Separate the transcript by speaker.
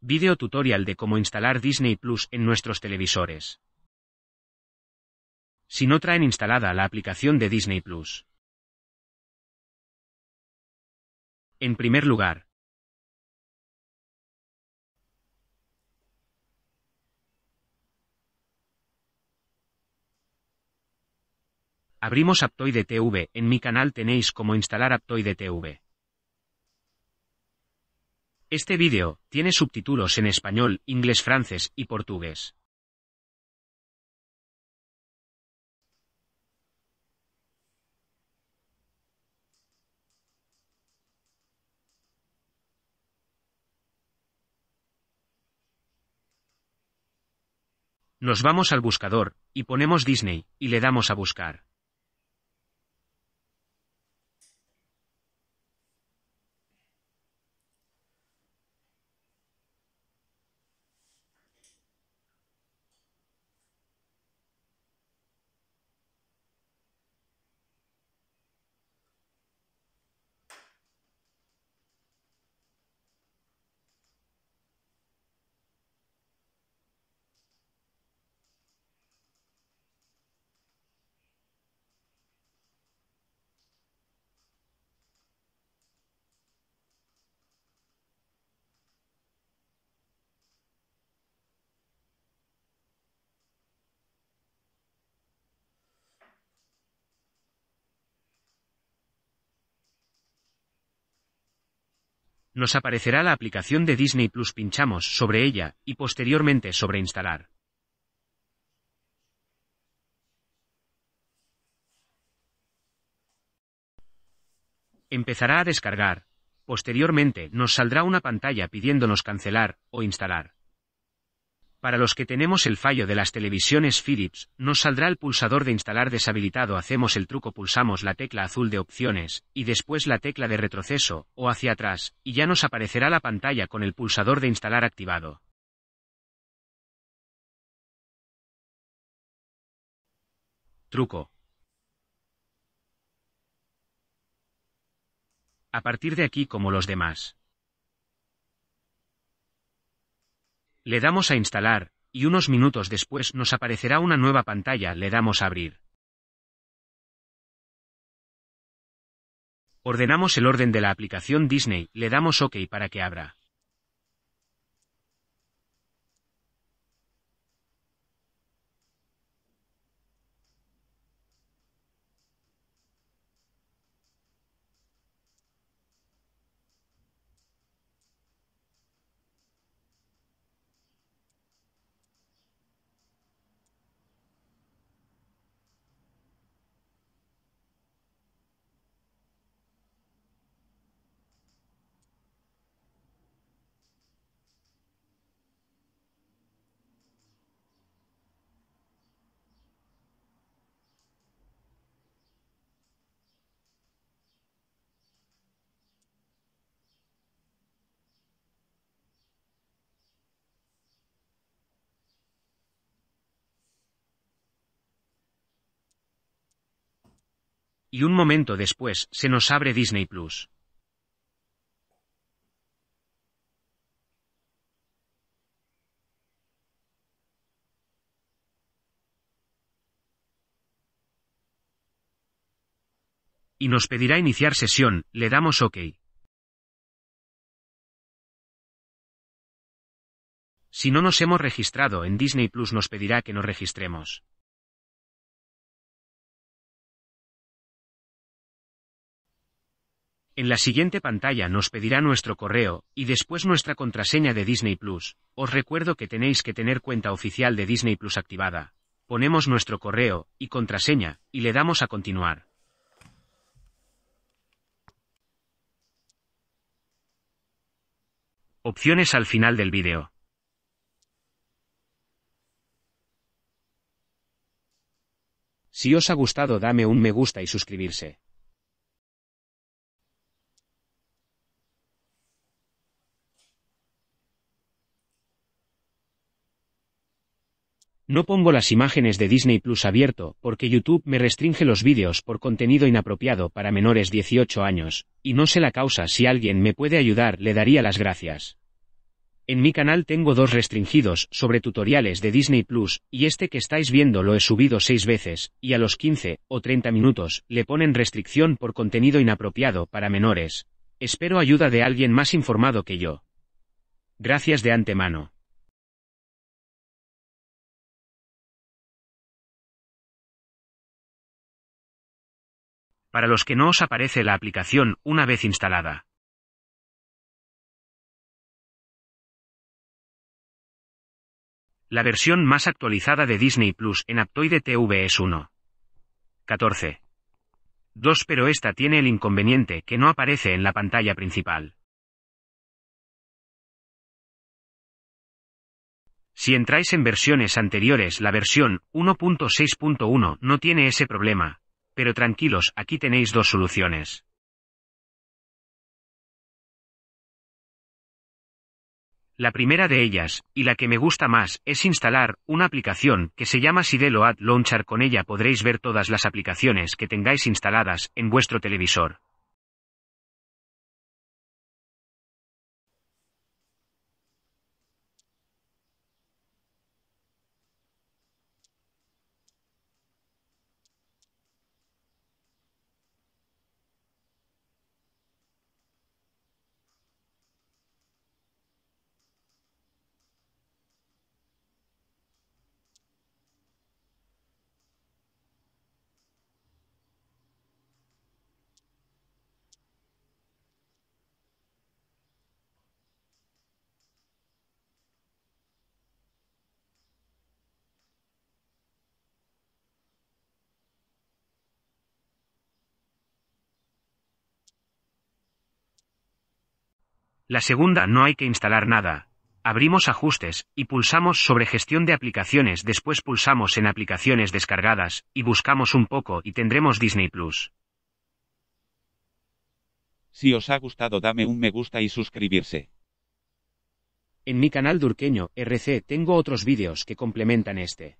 Speaker 1: Video tutorial de cómo instalar Disney Plus en nuestros televisores.
Speaker 2: Si no traen instalada la aplicación de Disney Plus. En primer lugar,
Speaker 1: Abrimos Aptoide TV, en mi canal tenéis cómo instalar Aptoide TV. Este vídeo tiene subtítulos
Speaker 2: en español, inglés, francés y portugués.
Speaker 1: Nos vamos al buscador, y ponemos Disney, y le damos a buscar. nos aparecerá la aplicación de Disney Plus. Pinchamos sobre ella y posteriormente sobre instalar. Empezará a descargar. Posteriormente nos saldrá una pantalla pidiéndonos cancelar o instalar. Para los que tenemos el fallo de las televisiones Philips, nos saldrá el pulsador de instalar deshabilitado. Hacemos el truco, pulsamos la tecla azul de opciones, y después
Speaker 2: la tecla de retroceso, o hacia atrás, y ya nos aparecerá la pantalla con el pulsador de instalar activado. Truco.
Speaker 1: A partir de aquí como los demás.
Speaker 2: Le damos a instalar, y unos minutos después nos aparecerá una nueva pantalla, le damos a abrir. Ordenamos el orden de la aplicación Disney, le damos OK para que abra.
Speaker 1: y un momento después se nos abre Disney Plus.
Speaker 2: Y nos pedirá iniciar sesión, le damos OK. Si no nos hemos registrado en Disney Plus nos pedirá que nos registremos. En la siguiente pantalla nos pedirá nuestro correo y después nuestra contraseña de Disney
Speaker 1: Plus. Os recuerdo que tenéis que tener cuenta oficial de Disney Plus activada. Ponemos nuestro correo y contraseña y le damos a continuar. Opciones al final del vídeo. Si os ha gustado dame un me gusta y suscribirse. No pongo las imágenes de Disney Plus abierto porque YouTube me restringe los vídeos por contenido inapropiado para menores 18 años, y no sé la causa si alguien me puede ayudar le daría las gracias. En mi canal tengo dos restringidos sobre tutoriales de Disney Plus, y este que estáis viendo lo he subido seis veces, y a los 15 o 30 minutos le ponen restricción por contenido inapropiado
Speaker 2: para menores. Espero ayuda de alguien más informado que yo. Gracias de antemano. para los que no os aparece la aplicación una vez instalada. La versión más actualizada de Disney Plus en Aptoide TV
Speaker 1: es 1.14.2, pero esta tiene el inconveniente que
Speaker 2: no aparece en la pantalla principal. Si entráis en versiones anteriores, la versión 1.6.1 no tiene ese problema, pero tranquilos, aquí tenéis dos soluciones. La primera de ellas, y la que me gusta más, es instalar una aplicación que se llama Sidelo Launcher. Con ella podréis ver todas las aplicaciones que tengáis instaladas en vuestro televisor.
Speaker 1: La segunda no hay que instalar nada. Abrimos ajustes, y pulsamos sobre gestión de aplicaciones, después pulsamos en aplicaciones descargadas, y buscamos un poco y tendremos Disney Plus. Si os ha gustado dame un me gusta y suscribirse. En mi canal durqueño, RC, tengo otros vídeos que complementan este.